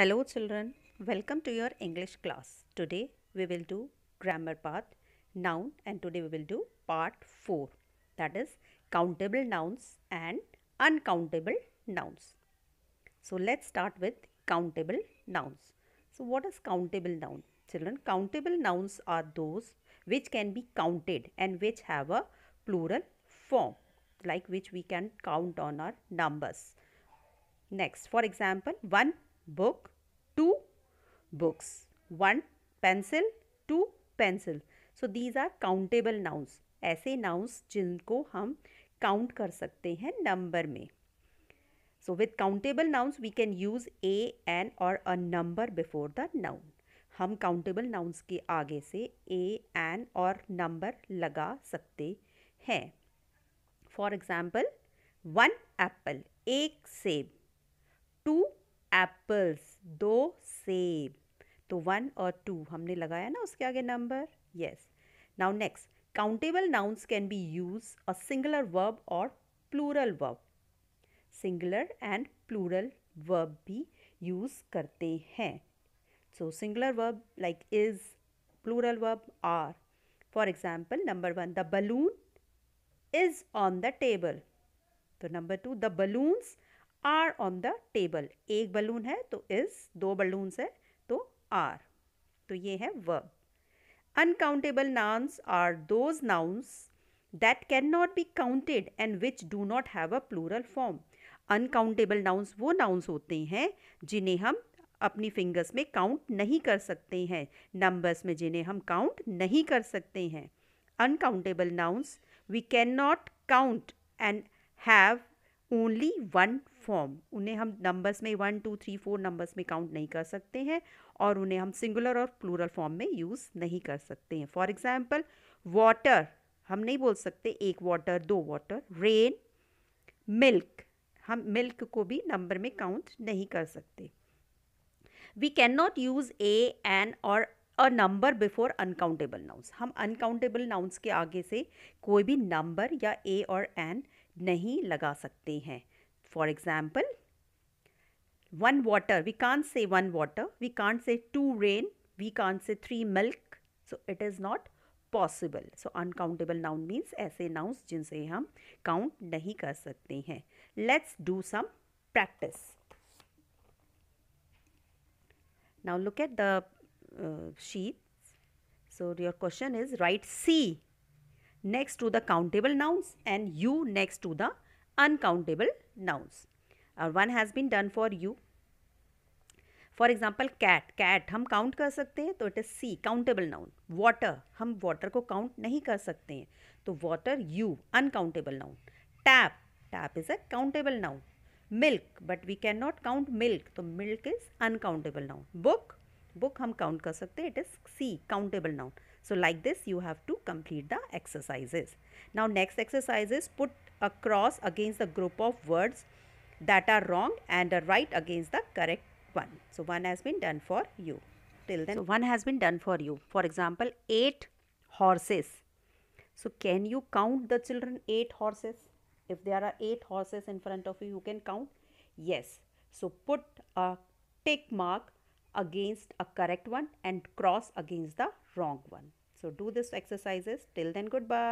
Hello children, welcome to your English class. Today we will do grammar part noun and today we will do part 4 that is countable nouns and uncountable nouns. So let's start with countable nouns. So what is countable noun? Children, countable nouns are those which can be counted and which have a plural form like which we can count on our numbers. Next, for example, one book, two books, one pencil, two pencil. So these are countable nouns. ऐसे nouns जिनको हम count कर सकते हैं number में. So with countable nouns we can use a, an or a number before the noun. हम countable nouns के आगे से a, an और number लगा सकते हैं. For example, one apple, एक सेब, टू एप्पल्स दो सेब तो वन और टू हमने लगाया ना उसके आगे number yes now next countable nouns can be use a singular verb और plural verb singular and plural verb भी यूज़ करते हैं so singular verb like is plural verb are for example number one the balloon is on the table तो number two the balloons are on the table एक balloon है तो is दो balloons है तो आर तो ये है verb uncountable nouns are those nouns that can not be counted and which do not have a plural form uncountable nouns वो नाउन्स होते हैं जिन्हें हम अपनी फिंगर्स में काउंट नहीं कर सकते हैं नंबर्स में जिन्हें हम काउंट नहीं कर सकते हैं uncountable nouns we can not count and have only one form उन्हें हम नंबर्स में one two three four numbers में काउंट नहीं कर सकते हैं और उन्हें हम सिंगुलर और प्लूरल फॉर्म में यूज़ नहीं कर सकते हैं फॉर एग्जाम्पल वाटर हम नहीं बोल सकते एक वाटर दो वाटर रेन मिल्क हम मिल्क को भी नंबर में काउंट नहीं कर सकते we can not use a an और a number before uncountable nouns हम अनकाउंटेबल नाउंस के आगे से कोई भी नंबर या ए और एन नहीं लगा सकते हैं For example, one water, we can't say one water, we can't say two rain, we can't say three milk. So it is not possible. So uncountable noun means ऐसे nouns जिनसे हम count नहीं कर सकते हैं Let's do some practice. Now look at the uh, sheets. So your question is write C next to the countable nouns and U next to the uncountable nouns और one has been done for you for example cat cat हम count कर सकते हैं तो it is C countable noun water हम water को count नहीं कर सकते हैं तो water you uncountable noun tap tap is a countable noun milk but we can not count milk तो milk is uncountable noun book book hum count kar sakte it is c countable noun so like this you have to complete the exercises now next exercise is put a cross against the group of words that are wrong and a right against the correct one so one has been done for you till then so one has been done for you for example eight horses so can you count the children eight horses if there are eight horses in front of you you can count yes so put a tick mark against a correct one and cross against the wrong one. So do this exercises. Till then, goodbye.